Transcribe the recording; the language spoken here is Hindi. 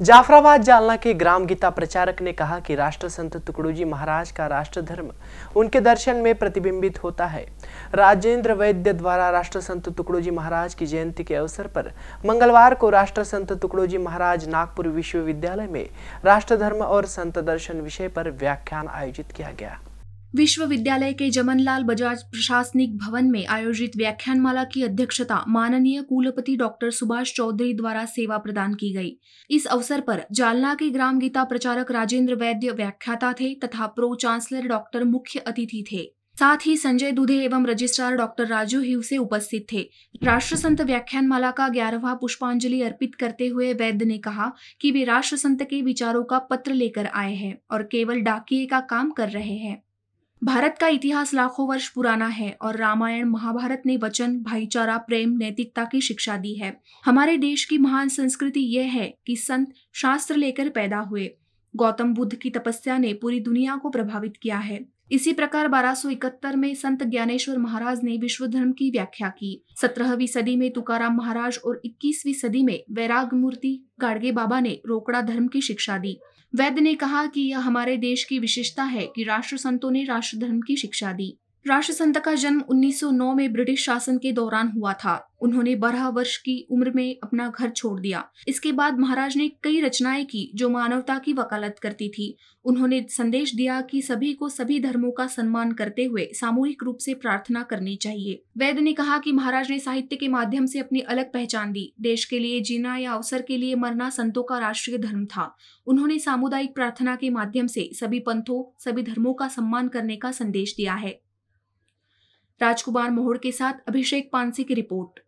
जाफराबाद जालना के ग्राम गीता प्रचारक ने कहा कि राष्ट्र संत तुकड़ू जी महाराज का राष्ट्र धर्म उनके दर्शन में प्रतिबिंबित होता है राजेंद्र वैद्य द्वारा राष्ट्र संत तुकड़ू जी महाराज की जयंती के अवसर पर मंगलवार को राष्ट्र संत तुकड़ू जी महाराज नागपुर विश्वविद्यालय में राष्ट्र धर्म और संत दर्शन विषय पर व्याख्यान आयोजित किया गया विश्वविद्यालय के जमनलाल बजाज प्रशासनिक भवन में आयोजित व्याख्यानमाला की अध्यक्षता माननीय कुलपति डॉक्टर सुभाष चौधरी द्वारा सेवा प्रदान की गई इस अवसर पर जालना के ग्राम गीता प्रचारक राजेंद्र वैद्य व्याख्याता थे तथा प्रो चांसलर डॉक्टर मुख्य अतिथि थे साथ ही संजय दुधे एवं रजिस्ट्रार डॉक्टर राजू हिव से उपस्थित थे राष्ट्र व्याख्यान व्याख्यानमाला का ग्यारहवा पुष्पांजलि अर्पित करते हुए वैद्य ने कहा कि वे राष्ट्र संत के विचारों का पत्र लेकर आए हैं और केवल डाकिए का काम कर रहे हैं भारत का इतिहास लाखों वर्ष पुराना है और रामायण महाभारत ने वचन भाईचारा प्रेम नैतिकता की शिक्षा दी है हमारे देश की महान संस्कृति यह है कि संत शास्त्र लेकर पैदा हुए गौतम बुद्ध की तपस्या ने पूरी दुनिया को प्रभावित किया है इसी प्रकार 1271 में संत ज्ञानेश्वर महाराज ने विश्व धर्म की व्याख्या की 17वीं सदी में तुकाराम महाराज और 21वीं सदी में वैराग मूर्ति गाड़गे बाबा ने रोकड़ा धर्म की शिक्षा दी वैद्य ने कहा कि यह हमारे देश की विशेषता है कि राष्ट्र संतों ने राष्ट्र धर्म की शिक्षा दी राष्ट्र संत का जन्म 1909 में ब्रिटिश शासन के दौरान हुआ था उन्होंने बारह वर्ष की उम्र में अपना घर छोड़ दिया इसके बाद महाराज ने कई रचनाएं की जो मानवता की वकालत करती थी उन्होंने संदेश दिया कि सभी को सभी धर्मों का सम्मान करते हुए सामूहिक रूप से प्रार्थना करनी चाहिए वैद्य ने कहा कि महाराज ने साहित्य के माध्यम से अपनी अलग पहचान दी देश के लिए जीना या अवसर के लिए मरना संतों का राष्ट्रीय धर्म था उन्होंने सामुदायिक प्रार्थना के माध्यम से सभी पंथों सभी धर्मों का सम्मान करने का संदेश दिया है राजकुमार मोहड़ के साथ अभिषेक पानसी की रिपोर्ट